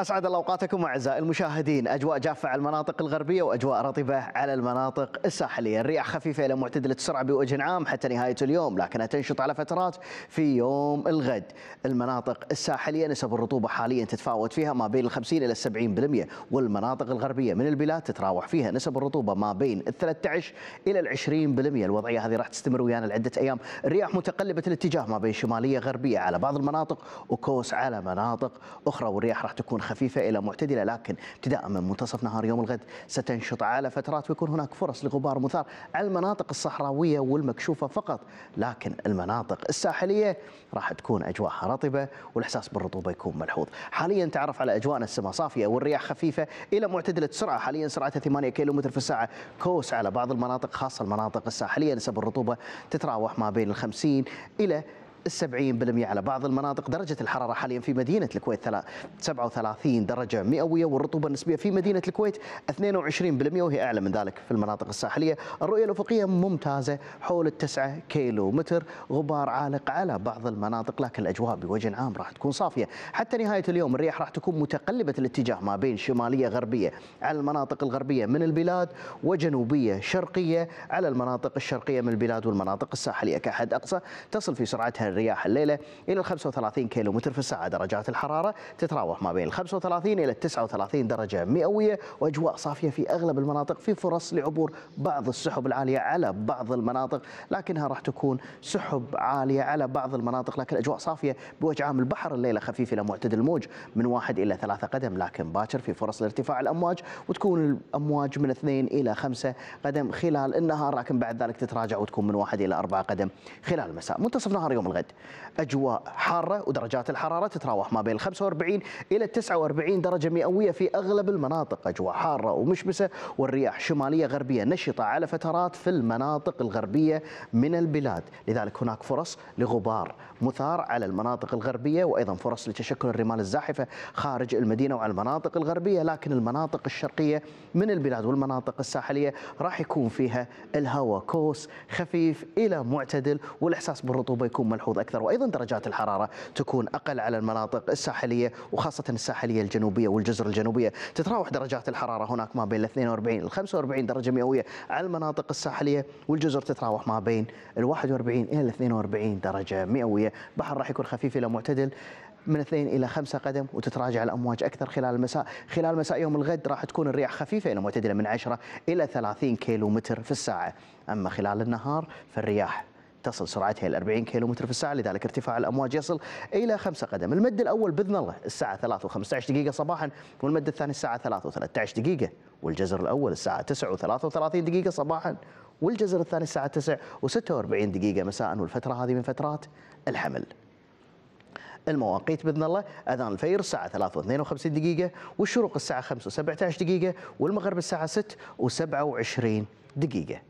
أسعد الله أوقاتكم أعزائي المشاهدين أجواء جافة على المناطق الغربية وأجواء رطبة على المناطق الساحلية الرياح خفيفة إلى معتدلة السرعة بوجه عام حتى نهاية اليوم لكنها تنشط على فترات في يوم الغد المناطق الساحلية نسب الرطوبة حاليا تتفاوت فيها ما بين الخمسين إلى السبعين بالمئة والمناطق الغربية من البلاد تتراوح فيها نسب الرطوبة ما بين الثلاثة عشر إلى العشرين بالمئة الوضعية هذه راح تستمر ويانا لعدة أيام الرياح متقلبة الاتجاه ما بين شمالية غربية على بعض المناطق وكوس على مناطق أخرى والرياح راح تكون خفيفة خفيفة إلى معتدلة لكن ابتداء من منتصف نهار يوم الغد ستنشط على فترات ويكون هناك فرص لغبار مثار على المناطق الصحراوية والمكشوفة فقط لكن المناطق الساحلية راح تكون أجواءها رطبة والإحساس بالرطوبة يكون ملحوظ حاليا تعرف على أجواءنا السماء صافية والرياح خفيفة إلى معتدلة سرعة حاليا سرعتها 8 كيلومتر في الساعة كوس على بعض المناطق خاصة المناطق الساحلية نسب الرطوبة تتراوح ما بين ال 50 إلى السبعين بالمئة على بعض المناطق درجة الحرارة حاليا في مدينة الكويت 37 درجة مئوية والرطوبة النسبية في مدينة الكويت 22% وهي أعلى من ذلك في المناطق الساحلية الرؤية الأفقية ممتازة حول 9 كيلو متر غبار عالق على بعض المناطق لكن الأجواء بوجه عام راح تكون صافية حتى نهاية اليوم الرياح راح تكون متقلبة الاتجاه ما بين شمالية غربية على المناطق الغربية من البلاد وجنوبية شرقية على المناطق الشرقية من البلاد والمناطق الساحلية كحد أقصى تصل في سرعتها الرياح الليلة إلى 35 متر في الساعة درجات الحرارة تتراوح ما بين 35 إلى 39 درجة مئوية وأجواء صافية في أغلب المناطق في فرص لعبور بعض السحب العالية على بعض المناطق لكنها راح تكون سحب عالية على بعض المناطق لكن اجواء صافية بوجه عام البحر الليلة خفيف إلى معتدل الموج من واحد إلى ثلاثة قدم لكن باكر في فرص لارتفاع الأمواج وتكون الأمواج من اثنين إلى خمسة قدم خلال النهار لكن بعد ذلك تتراجع وتكون من واحد إلى أربعة قدم خلال المساء منتصف نهار يوم الغد الغد أجواء حارة ودرجات الحرارة تتراوح ما بين 45 إلى 49 درجة مئوية في أغلب المناطق أجواء حارة ومشمسة والرياح شمالية غربية نشطة على فترات في المناطق الغربية من البلاد لذلك هناك فرص لغبار مثار على المناطق الغربية وأيضا فرص لتشكل الرمال الزاحفة خارج المدينة وعلى المناطق الغربية لكن المناطق الشرقية من البلاد والمناطق الساحلية راح يكون فيها الهواء كوس خفيف إلى معتدل والإحساس بالرطوبة يكون ملحوظ ملحوظ أكثر وأيضا درجات الحرارة تكون أقل على المناطق الساحلية وخاصة الساحلية الجنوبية والجزر الجنوبية تتراوح درجات الحرارة هناك ما بين 42 إلى 45 درجة مئوية على المناطق الساحلية والجزر تتراوح ما بين ال 41 إلى 42 درجة مئوية بحر راح يكون خفيف إلى معتدل من 2 الى 5 قدم وتتراجع الامواج اكثر خلال المساء، خلال مساء يوم الغد راح تكون الرياح خفيفه الى معتدله من 10 الى 30 كيلو متر في الساعه، اما خلال النهار فالرياح تصل سرعتها إلى 40 كيلومتر في الساعة لذلك ارتفاع الأمواج يصل إلى 5 قدم المد الأول بإذن الله الساعة 3 و15 دقيقة صباحا والمد الثاني الساعة 3 و13 دقيقة والجزر الأول الساعة 9 و33 دقيقة صباحا والجزر الثاني الساعة 9 و46 دقيقة مساء والفترة هذه من فترات الحمل المواقيت باذن الله اذان الفير الساعه 3 و52 دقيقه والشروق الساعه 5 و17 دقيقه والمغرب الساعه 6 و27 دقيقه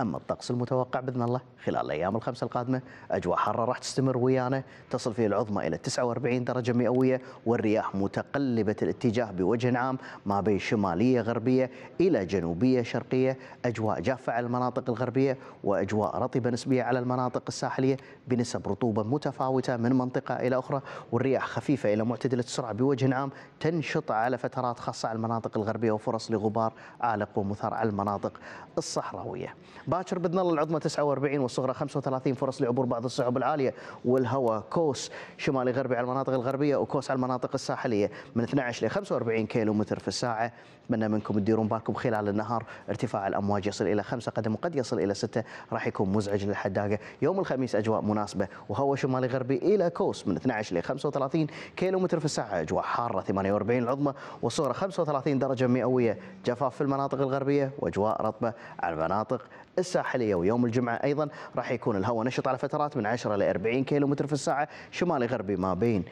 أما الطقس المتوقع بإذن الله خلال الأيام الخمسة القادمة أجواء حارة راح تستمر ويانا تصل فيه العظمى إلى 49 درجة مئوية والرياح متقلبة الاتجاه بوجه عام ما بين شمالية غربية إلى جنوبية شرقية أجواء جافة على المناطق الغربية وأجواء رطبة نسبية على المناطق الساحلية بنسب رطوبة متفاوتة من منطقة إلى أخرى والرياح خفيفة إلى معتدلة السرعة بوجه عام تنشط على فترات خاصة على المناطق الغربية وفرص لغبار عالق ومثار على المناطق الصحراوية باكر باذن الله العظمى 49 والصغرى 35 فرص لعبور بعض الصعوب العاليه والهواء كوس شمالي غربي على المناطق الغربيه وكوس على المناطق الساحليه من 12 ل 45 كيلو متر في الساعه اتمنى منكم تديرون بالكم خلال النهار ارتفاع الامواج يصل الى 5 قدم وقد يصل الى 6 راح يكون مزعج للحداقه يوم الخميس اجواء مناسبه وهواء شمالي غربي الى كوس من 12 ل 35 كيلو متر في الساعه اجواء حاره 48 العظمى والصغرى 35 درجه مئويه جفاف في المناطق الغربيه واجواء رطبه على المناطق الساحلية ويوم الجمعة أيضا راح يكون الهواء نشط على فترات من 10 إلى 40 كيلو متر في الساعة شمالي غربي ما بين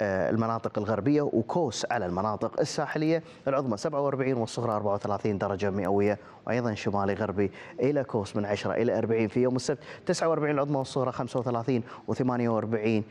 آه، المناطق الغربية وكوس على المناطق الساحلية العظمى 47 والصغرى 34 درجة مئوية وأيضا شمالي غربي إلى كوس من 10 إلى 40 في يوم السبت 49 العظمى والصغرى 35 و48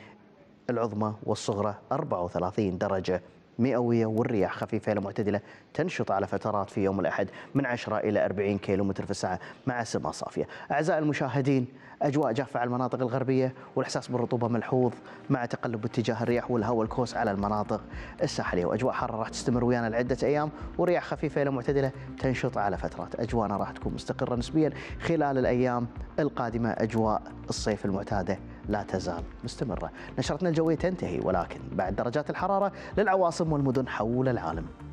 العظمى والصغرى 34 درجة مئوية والرياح خفيفة إلى معتدلة تنشط على فترات في يوم الأحد من 10 إلى 40 متر في الساعة مع سماء صافية أعزائي المشاهدين أجواء جافة على المناطق الغربية والإحساس بالرطوبة ملحوظ مع تقلب اتجاه الرياح والهواء الكوس على المناطق الساحلية وأجواء حارة راح تستمر ويانا لعدة أيام ورياح خفيفة إلى معتدلة تنشط على فترات أجواءنا راح تكون مستقرة نسبيا خلال الأيام القادمة أجواء الصيف المعتادة لا تزال مستمرة نشرتنا الجوية تنتهي ولكن بعد درجات الحرارة للعواصم والمدن حول العالم